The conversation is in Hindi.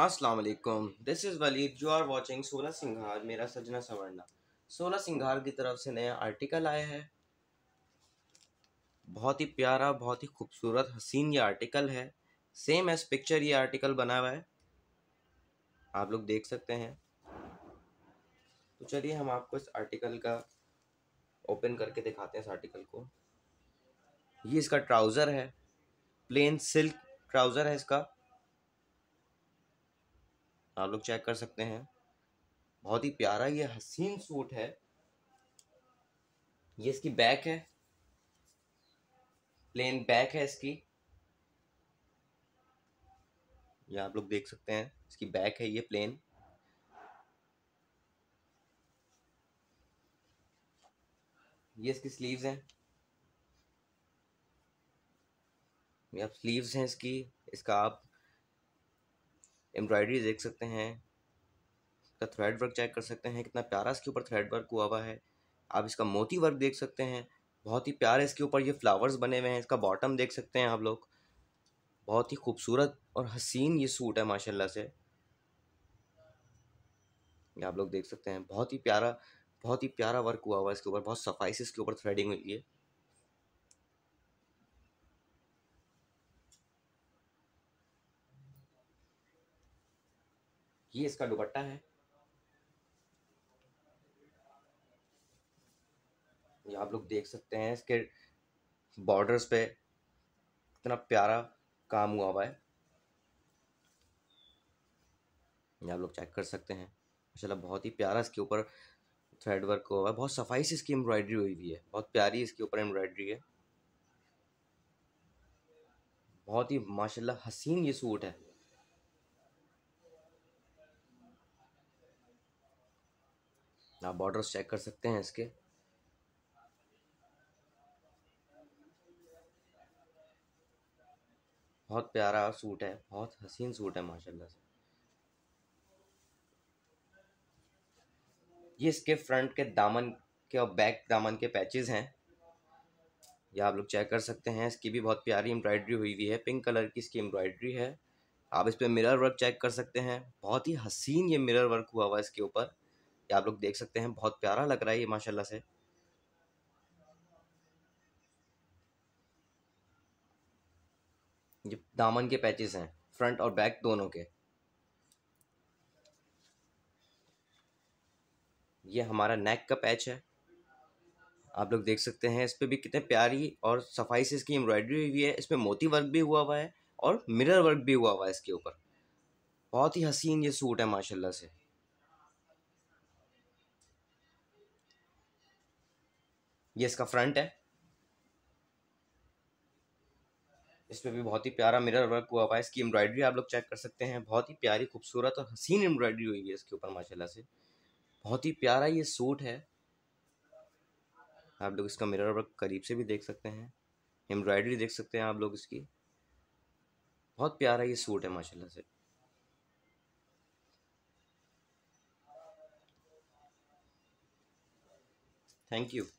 वालेकुम this is Waleed you are watching सोलह सिंघार मेरा सजना संवरना सोलह सिंघार की तरफ से नया आर्टिकल आया है बहुत ही प्यारा बहुत ही खूबसूरत हसीन ये आर्टिकल है सेम एज पिक्चर ये आर्टिकल बना हुआ है आप लोग देख सकते हैं तो चलिए हम आपको इस आर्टिकल का ओपन करके दिखाते हैं इस आर्टिकल को ये इसका ट्राउज़र है प्लेन सिल्क ट्राउज़र है इसका आप लोग चेक कर सकते हैं बहुत ही प्यारा ये हसीन सूट है ये इसकी बैक है प्लेन बैक है इसकी ये आप लोग देख सकते हैं इसकी बैक है ये प्लेन ये इसकी स्लीव्स हैं ये आप स्लीव्स हैं इसकी इसका आप एम्ब्रॉयडरी देख सकते हैं इसका थ्रेड वर्क चेक कर सकते हैं कितना प्यारा इसके ऊपर थ्रेड वर्क हुआ हुआ है आप इसका मोती वर्क देख सकते हैं बहुत ही प्यारे इसके ऊपर ये फ्लावर्स बने हुए हैं इसका बॉटम देख सकते हैं आप लोग बहुत ही खूबसूरत और हसीन ये सूट है माशाल्लाह से ये आप लोग देख सकते हैं बहुत ही प्यारा बहुत ही प्यारा वर्क हुआ हुआ है इसके ऊपर बहुत सफाई से इसके ऊपर थ्रेडिंग हुई है ये इसका दुपट्टा है ये आप लोग देख सकते हैं इसके बॉर्डर्स पे इतना प्यारा काम हुआ हुआ है ये आप लोग चेक कर सकते हैं माशाला बहुत ही प्यारा इसके ऊपर थ्रेड वर्क हुआ है बहुत सफाई से इसकी एम्ब्रॉयडरी हुई हुई है बहुत प्यारी इसके ऊपर एम्ब्रॉयडरी है बहुत ही माशाल्लाह हसीन ये सूट है आप बॉर्डर्स चेक कर सकते हैं इसके बहुत प्यारा सूट है बहुत हसीन सूट है माशाल्लाह से ये इसके फ्रंट के दामन के और बैक दामन के पैचेस हैं ये आप लोग चेक कर सकते हैं इसकी भी बहुत प्यारी एम्ब्रॉयडरी हुई हुई है पिंक कलर की इसकी एम्ब्रॉयडरी है आप इस पर मिरर वर्क चेक कर सकते हैं बहुत ही हसीन ये मिरर वर्क हुआ हुआ है इसके ऊपर ये आप लोग देख सकते हैं बहुत प्यारा लग रहा है ये माशाल्लाह से ये दामन के पैचेस हैं फ्रंट और बैक दोनों के ये हमारा नेक का पैच है आप लोग देख सकते हैं इस पर भी कितने प्यारी और सफाई से इसकी एम्ब्रॉयडरी हुई है इसमें मोती वर्क भी हुआ हुआ है और मिरर वर्क भी हुआ हुआ है इसके ऊपर बहुत ही हसीन ये सूट है माशाल्लाह से ये इसका फ्रंट है इस पर भी बहुत ही प्यारा मिरर वर्क हुआ हुआ है इसकी एम्ब्रॉयडरी आप लोग चेक कर सकते हैं बहुत ही प्यारी खूबसूरत और हसीन एम्ब्रॉयडरी हुई है इसके ऊपर माशाल्लाह से बहुत ही प्यारा ये सूट है आप लोग इसका मिरर वर्क करीब से भी देख सकते हैं एम्ब्रॉयडरी देख सकते हैं आप लोग इसकी बहुत प्यारा ये सूट है माशाल्लाह से थैंक यू